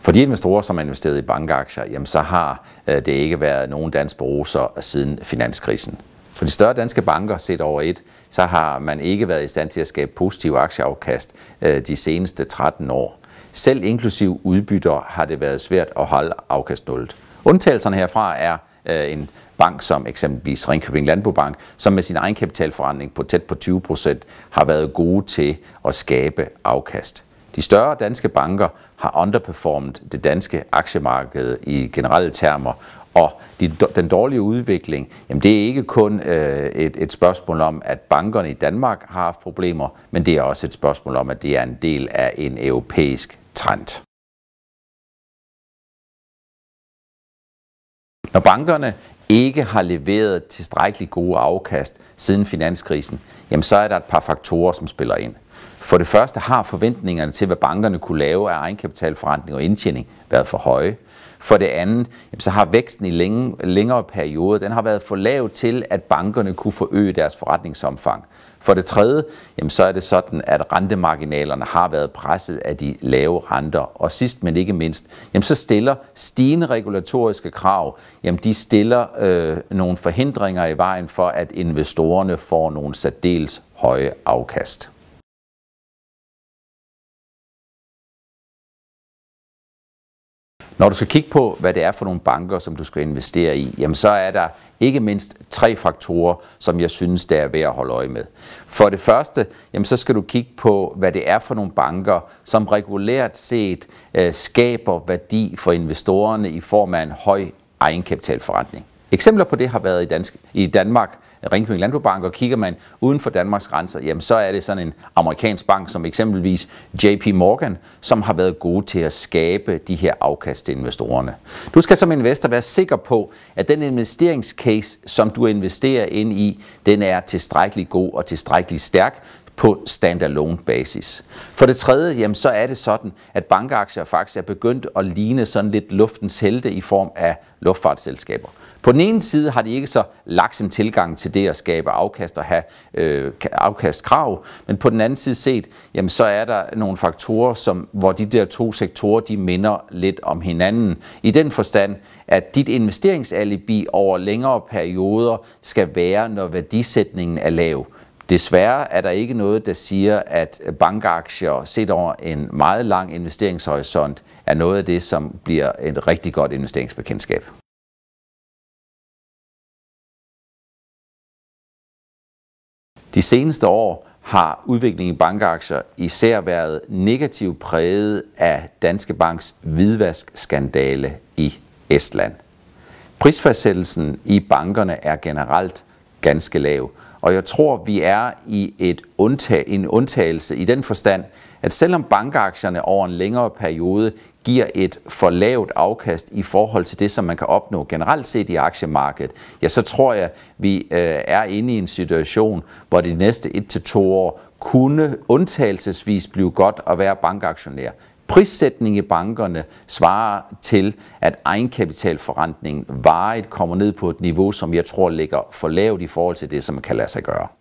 For de investorer, som har investeret i bankaktier, jamen så har øh, det ikke været nogen dansk bruser siden finanskrisen. For de større danske banker, set over et, så har man ikke været i stand til at skabe positiv aktieafkast øh, de seneste 13 år. Selv inklusiv udbytter har det været svært at holde afkast nullet. Undtagelserne herfra er øh, en bank som eksempelvis Ringkøbing Landbobank, som med sin egenkapitalforandring på tæt på 20% har været gode til at skabe afkast. De større danske banker har underperformet det danske aktiemarked i generelle termer, og de, den dårlige udvikling, jamen det er ikke kun øh, et, et spørgsmål om, at bankerne i Danmark har haft problemer, men det er også et spørgsmål om, at det er en del af en europæisk trend. Når bankerne ikke har leveret tilstrækkeligt gode afkast siden finanskrisen, jamen så er der et par faktorer, som spiller ind. For det første har forventningerne til, hvad bankerne kunne lave af egenkapitalforretning og indtjening, været for høje. For det andet, jamen, så har væksten i længe, længere periode, den har været for lav til, at bankerne kunne forøge deres forretningsomfang. For det tredje, jamen, så er det sådan, at rentemarginalerne har været presset af de lave renter. Og sidst, men ikke mindst, jamen, så stiller stigende regulatoriske krav, jamen, de stiller øh, nogle forhindringer i vejen for, at investorerne får nogle særdeles høje afkast. Når du skal kigge på, hvad det er for nogle banker, som du skal investere i, jamen så er der ikke mindst tre faktorer, som jeg synes, der er værd at holde øje med. For det første, jamen så skal du kigge på, hvad det er for nogle banker, som regulært set øh, skaber værdi for investorerne i form af en høj egenkapitalforretning. Eksempler på det har været i, dansk, i Danmark, Ringkøbing Landbobank, og kigger man uden for Danmarks grænser, jamen så er det sådan en amerikansk bank som eksempelvis JP Morgan, som har været gode til at skabe de her afkast til investorerne. Du skal som investor være sikker på, at den investeringscase, som du investerer ind i, den er tilstrækkeligt god og tilstrækkeligt stærk, på standalone basis. For det tredje, jamen, så er det sådan, at bankaktier faktisk er begyndt at ligne sådan lidt luftens helte i form af luftfartsselskaber. På den ene side har de ikke så lagt en tilgang til det at skabe afkast og have øh, afkastkrav, men på den anden side set, jamen, så er der nogle faktorer, som, hvor de der to sektorer de minder lidt om hinanden. I den forstand, at dit investeringsalibi over længere perioder skal være, når værdisætningen er lav. Desværre er der ikke noget, der siger, at bankaktier set over en meget lang investeringshorisont er noget af det, som bliver et rigtig godt investeringsbekendtskab. De seneste år har udviklingen i bankaktier især været negativt præget af Danske Banks hvidvaskskandale i Estland. Prisfastsættelsen i bankerne er generelt ganske lav. Og jeg tror, vi er i et undtag, en undtagelse i den forstand, at selvom bankaktierne over en længere periode giver et for lavt afkast i forhold til det, som man kan opnå generelt set i aktiemarkedet, ja, så tror jeg, vi øh, er inde i en situation, hvor de næste 1-2 år kunne undtagelsesvis blive godt at være bankaktionær. Prissætning i bankerne svarer til, at egenkapitalforrentningen varigt kommer ned på et niveau, som jeg tror ligger for lavt i forhold til det, som man kan lade sig gøre.